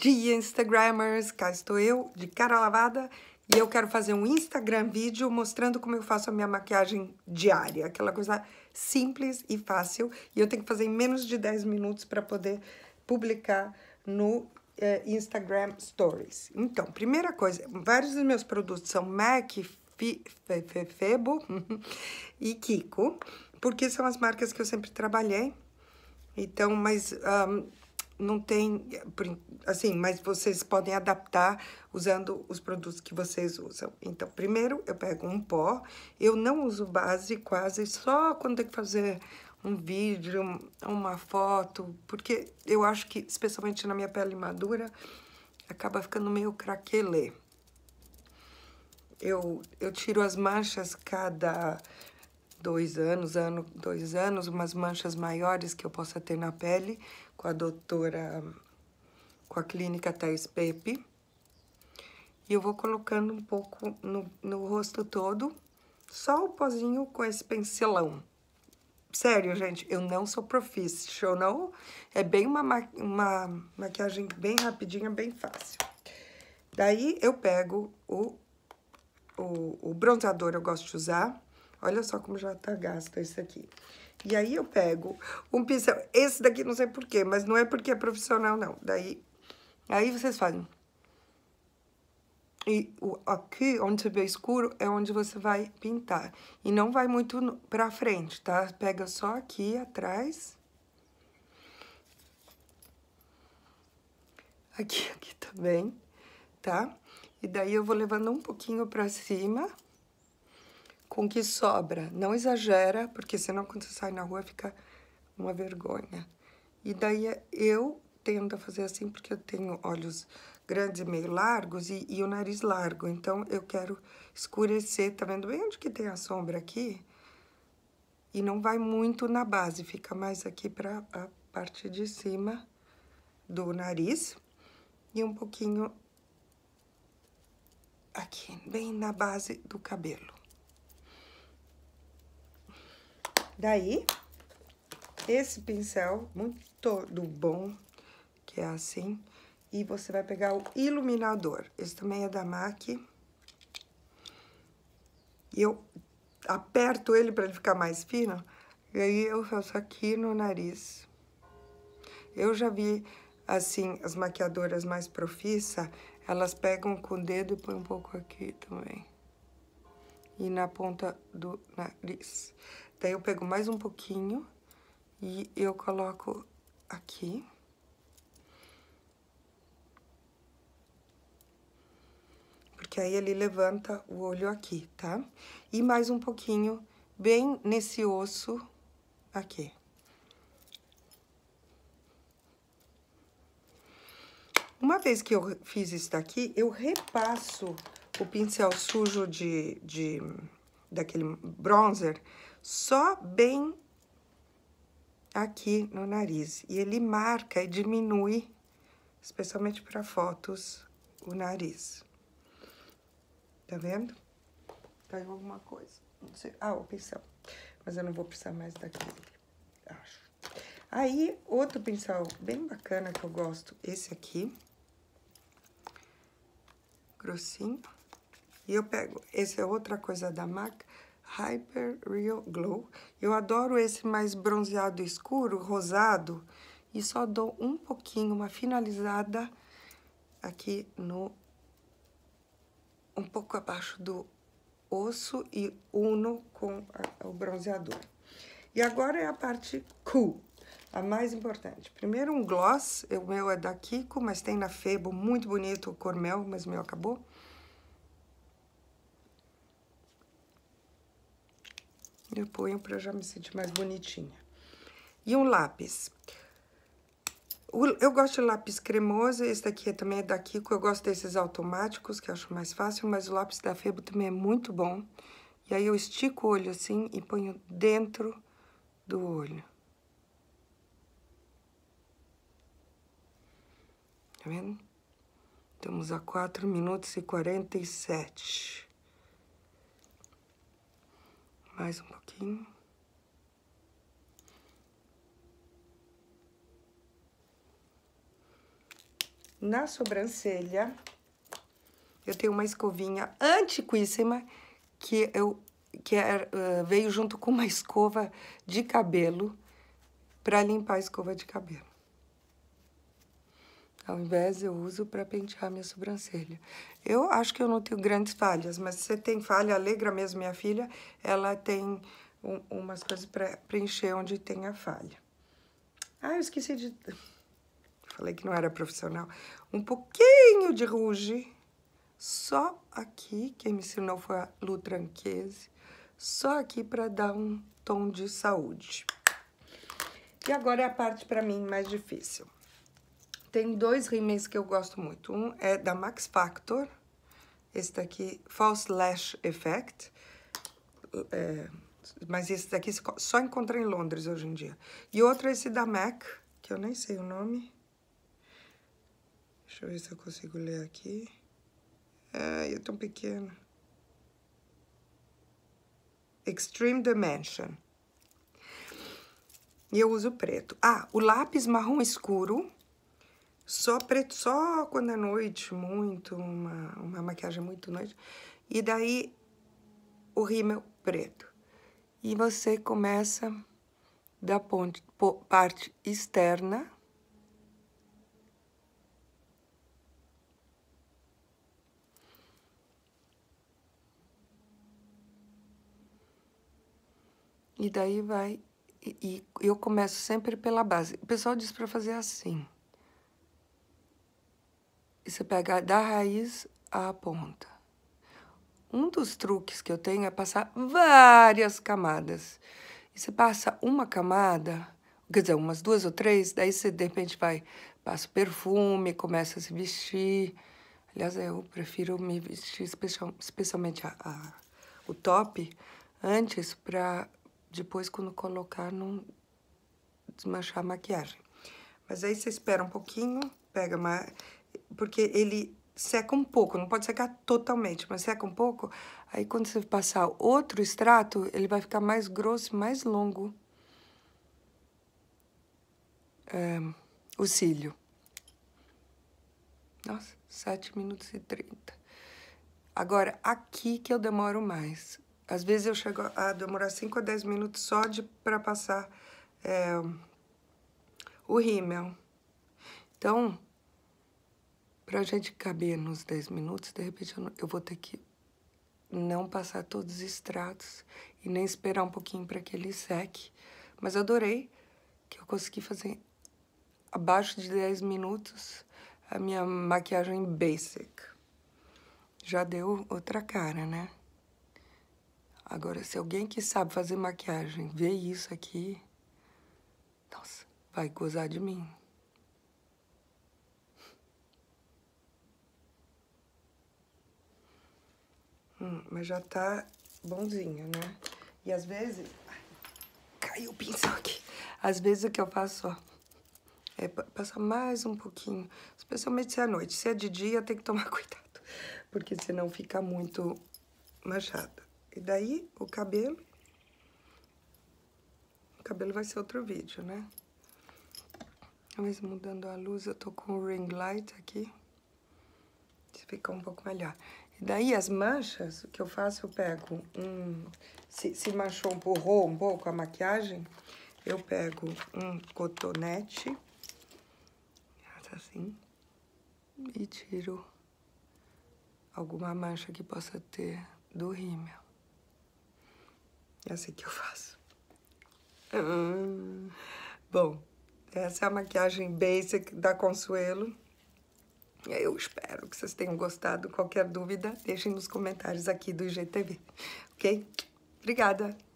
dia, Instagrammers! Cá estou eu, de cara lavada, e eu quero fazer um Instagram vídeo mostrando como eu faço a minha maquiagem diária, aquela coisa simples e fácil, e eu tenho que fazer em menos de 10 minutos para poder publicar no eh, Instagram Stories. Então, primeira coisa, vários dos meus produtos são MAC, Febo e Kiko, porque são as marcas que eu sempre trabalhei, então, mas um, não tem assim, mas vocês podem adaptar usando os produtos que vocês usam. Então, primeiro eu pego um pó, eu não uso base quase, só quando tem que fazer um vídeo, uma foto, porque eu acho que, especialmente na minha pele madura, acaba ficando meio craquelê. Eu, eu tiro as manchas cada dois anos, ano, dois anos, umas manchas maiores que eu possa ter na pele, com a doutora, com a clínica Thais Pepe. E eu vou colocando um pouco no, no rosto todo, só o pozinho com esse pincelão. Sério, gente, eu não sou profissional, é bem uma, ma uma maquiagem bem rapidinha, bem fácil. Daí eu pego o, o, o bronzeador, eu gosto de usar, Olha só como já tá gasto esse aqui. E aí eu pego um pincel, esse daqui não sei porquê, mas não é porque é profissional, não. Daí, aí vocês fazem. E aqui, onde você vê escuro, é onde você vai pintar. E não vai muito pra frente, tá? Pega só aqui atrás. Aqui, aqui também, tá? E daí eu vou levando um pouquinho pra cima com o que sobra. Não exagera, porque senão quando você sai na rua fica uma vergonha. E daí eu tendo a fazer assim porque eu tenho olhos grandes e meio largos e, e, o nariz largo. Então eu quero escurecer, tá vendo bem onde que tem a sombra aqui? E não vai muito na base, fica mais aqui para a parte de cima do nariz e um pouquinho aqui, bem na base do cabelo. Daí, esse pincel muito todo bom, que é assim, e você vai pegar o iluminador. Esse também é da MAC. E eu aperto ele para ele ficar mais fino, e aí eu faço aqui no nariz. Eu já vi, assim, as maquiadoras mais profissas, elas pegam com o dedo e põem um pouco aqui também. E na ponta do nariz. Daí, eu pego mais um pouquinho e eu coloco aqui. Porque aí ele levanta o olho aqui, tá? E mais um pouquinho, bem nesse osso aqui. Uma vez que eu fiz isso daqui, eu repasso o pincel sujo de, de daquele bronzer só bem aqui no nariz. E ele marca e diminui, especialmente para fotos, o nariz. Tá vendo? Caiu alguma coisa. Não sei. Ah, o pincel. Mas eu não vou precisar mais daquele, acho. Aí, outro pincel bem bacana que eu gosto, esse aqui. Grossinho. E eu pego, essa é outra coisa da MAC, Hyper Real Glow. Eu adoro esse mais bronzeado escuro, rosado, e só dou um pouquinho, uma finalizada aqui no... um pouco abaixo do osso e uno com a, o bronzeador. E agora é a parte cool, a mais importante. Primeiro um gloss, o meu é da Kiko, mas tem na Febo, muito bonito, o cormel, mas o meu acabou. Eu ponho para já me sentir mais bonitinha. E um lápis. Eu gosto de lápis cremoso, esse daqui é também é da Kiko, eu gosto desses automáticos, que eu acho mais fácil, mas o lápis da Febo também é muito bom. E aí eu estico o olho assim e ponho dentro do olho. Tá vendo? Estamos a 4 minutos e 47. Mais um pouquinho. Na sobrancelha, eu tenho uma escovinha antiquíssima que eu que é, veio junto com uma escova de cabelo para limpar a escova de cabelo. Ao invés, eu uso para pentear minha sobrancelha. Eu acho que eu não tenho grandes falhas, mas se você tem falha, alegra mesmo minha filha, ela tem um, umas coisas para preencher onde tem a falha. Ah, eu esqueci de... Falei que não era profissional. Um pouquinho de ruge. Só aqui, quem me ensinou foi a Lu Tranquese. Só aqui para dar um tom de saúde. E agora é a parte para mim mais difícil. Tem dois remakes que eu gosto muito. Um é da Max Factor, esse daqui, False Lash Effect. É, mas esse daqui só encontra em Londres hoje em dia. E outro é esse da MAC, que eu nem sei o nome. Deixa eu ver se eu consigo ler aqui. Ai, é, é tão pequeno. Extreme Dimension. E eu uso preto. Ah, o lápis marrom escuro só, preto, só quando é noite, muito, uma, uma maquiagem muito noite. E daí o rímel preto. E você começa da ponte, parte externa. E daí vai. E, e eu começo sempre pela base. O pessoal diz para fazer assim você pega da raiz à ponta. Um dos truques que eu tenho é passar várias camadas. E você passa uma camada, quer dizer, umas duas ou três, daí você de repente vai, passa o perfume, começa a se vestir. Aliás, eu prefiro me vestir especial, especialmente a, a, o top antes para depois quando colocar não desmanchar a maquiagem. Mas aí você espera um pouquinho, pega mais porque ele seca um pouco, não pode secar totalmente, mas seca um pouco. Aí quando você passar outro extrato, ele vai ficar mais grosso, mais longo. É, o cílio. Nossa, 7 minutos e 30. Agora, aqui que eu demoro mais. Às vezes eu chego a demorar 5 a 10 minutos só de para passar é, o rímel. Então, para gente caber nos 10 minutos, de repente eu, não, eu vou ter que não passar todos os extratos e nem esperar um pouquinho para que ele seque. Mas adorei que eu consegui fazer abaixo de 10 minutos a minha maquiagem basic. Já deu outra cara, né? Agora, se alguém que sabe fazer maquiagem vê isso aqui, nossa, vai gozar de mim. mas já tá bonzinho, né? E às vezes... Ai, caiu o pincel aqui. Às vezes o que eu faço, ó, é passar mais um pouquinho, especialmente se é à noite. Se é de dia, tem que tomar cuidado, porque senão fica muito machado. E daí, o cabelo... O cabelo vai ser outro vídeo, né? Mas mudando a luz, eu tô com o ring light aqui. Fica um pouco melhor. Daí as manchas, o que eu faço, eu pego um... Se, se manchou, empurrou um pouco a maquiagem, eu pego um cotonete, assim, e tiro alguma mancha que possa ter do rímel. É assim que eu faço. Hum. Bom, essa é a maquiagem basic da Consuelo. Eu espero que vocês tenham gostado. Qualquer dúvida, deixem nos comentários aqui do IGTV, ok? Obrigada!